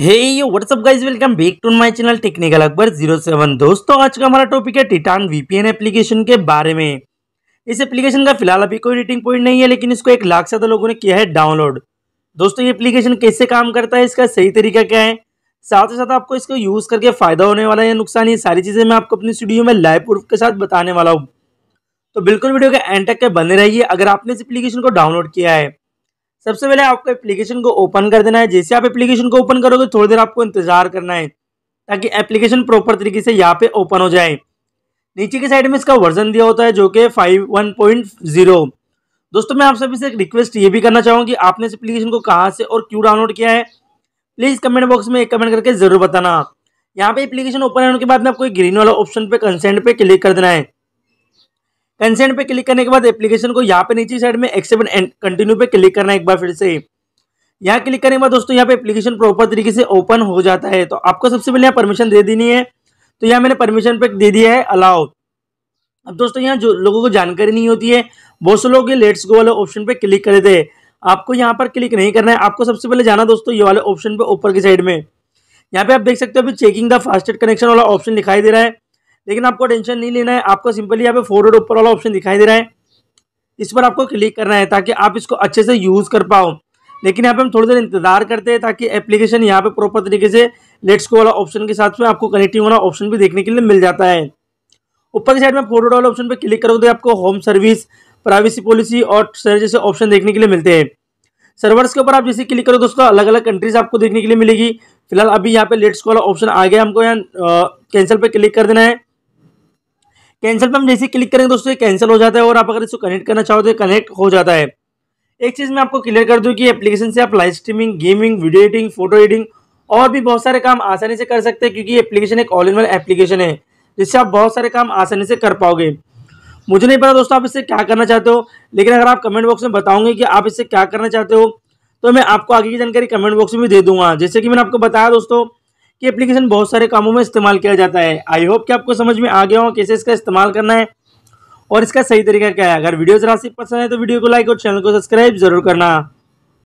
Hey, what's up guys? Welcome back to my channel Technical Akbar zero seven दोस्तों आज का हमारा टॉपिक है टिटान वीपीएन एप्लीकेशन के बारे में इस एप्लीकेशन का फिलहाल अभी कोई रेटिंग पॉइंट नहीं है लेकिन इसको एक लाख से ज़्यादा लोगों ने किया है डाउनलोड दोस्तों ये एप्लीकेशन कैसे काम करता है इसका सही तरीका क्या है साथ ही साथ आपको इसको यूज़ करके फ़ायदा होने वाला है या नुकसान ये सारी चीज़ें मैं आपको अपनी स्टूडियो में लाइव प्रूफ के साथ बताने वाला हूँ तो बिल्कुल वीडियो के एंड तक के बने रहिए अगर आपने इस एप्लीकेशन को डाउनलोड किया है सबसे पहले आपको एप्लीकेशन को ओपन कर देना है जैसे आप एप्लीकेशन को ओपन करोगे थोड़ी देर आपको इंतजार करना है ताकि एप्लीकेशन प्रॉपर तरीके से यहाँ पे ओपन हो जाए नीचे की साइड में इसका वर्जन दिया होता है जो कि फाइव वन पॉइंट जीरो दोस्तों मैं आप सभी से एक रिक्वेस्ट ये भी करना चाहूँगी आपने इस एप्लीकेशन को कहाँ से और क्यों डाउनलोड किया है प्लीज़ कमेंट बॉक्स में एक कमेंट करके ज़रूर बताना यहाँ पे एप्लीकेशन ओपन होने के बाद में आपको ग्रीन वाला ऑप्शन पे कंसेंट पे क्लिक कर देना है कंसेंट पे क्लिक करने के बाद एप्लीकेशन को यहाँ पे नीचे साइड में एक्सेप्ट एंड कंटिन्यू पे क्लिक करना है एक बार फिर से यहाँ क्लिक करने के बाद दोस्तों यहाँ पे एप्लीकेशन प्रॉपर तरीके से ओपन हो जाता है तो आपको सबसे पहले यहाँ परमिशन दे देनी है तो यहाँ मैंने परमिशन पे दे दिया है अलाउ अब दोस्तों यहाँ जो लोगों को जानकारी नहीं होती है बहुत से लोग ये लेट्स गो वाले ऑप्शन पे क्लिक कर देते हैं आपको यहाँ पर क्लिक नहीं करना है आपको सबसे पहले जाना दोस्तों ये वाले ऑप्शन पे ऊपर की साइड में यहाँ पे आप देख सकते हो अभी चेकिंग द फास्टेड कनेक्शन वाला ऑप्शन दिखाई दे रहा है लेकिन आपको टेंशन नहीं लेना है आपको सिंपली यहाँ पे फॉरवर्ड ऊपर वाला ऑप्शन दिखाई दे रहा है इस पर आपको क्लिक करना है ताकि आप इसको अच्छे से यूज़ कर पाओ लेकिन यहाँ पे हम थोड़ी देर इंतजार करते हैं ताकि एप्लीकेशन यहाँ पे प्रॉपर तरीके से लेट्स को वाला ऑप्शन के साथ में आपको कनेक्टिंग वाला ऑप्शन भी देखने के लिए मिल जाता है ऊपर की साइड में फोटो वाला ऑप्शन पर क्लिक करोगे तो आपको होम सर्विस प्राइवेसी पॉलिसी और सर जैसे ऑप्शन देखने के लिए मिलते हैं सर्वर्स के ऊपर आप जैसे क्लिक करोगे दोस्तों अलग अलग कंट्रीज आपको देखने के लिए मिलेगी फिलहाल अभी यहाँ पे लेट्स वाला ऑप्शन आ गया हमको यहाँ कैंसिल पर क्लिक कर देना है कैंसिल पर हम जैसे क्लिक करेंगे दोस्तों कैंसिल हो जाता है और आप अगर इसको कनेक्ट करना चाहो तो कनेक्ट हो जाता है एक चीज़ मैं आपको क्लियर कर दूँ कि एप्लीकेशन से आप live streaming gaming video editing photo editing और भी बहुत सारे काम आसानी से कर सकते हैं क्योंकि एप्लीकेशन एक ऑल इन वन एप्लीकेशन है जिससे आप बहुत सारे काम आसानी से कर पाओगे मुझे नहीं पता दोस्तों आप इससे क्या करना चाहते हो लेकिन अगर आप कमेंट बॉक्स में बताओगे कि आप इससे क्या करना चाहते हो तो मैं आपको आगे की जानकारी कमेंट बॉक्स में भी दे दूंगा जैसे कि मैंने आपको बताया दोस्तों कि एप्लीकेशन बहुत सारे कामों में इस्तेमाल किया जाता है आई होप कि आपको समझ में आ गया हो कैसे इसका इस्तेमाल करना है और इसका सही तरीका क्या है अगर वीडियो जरा सी पसंद है तो वीडियो को लाइक और चैनल को सब्सक्राइब जरूर करना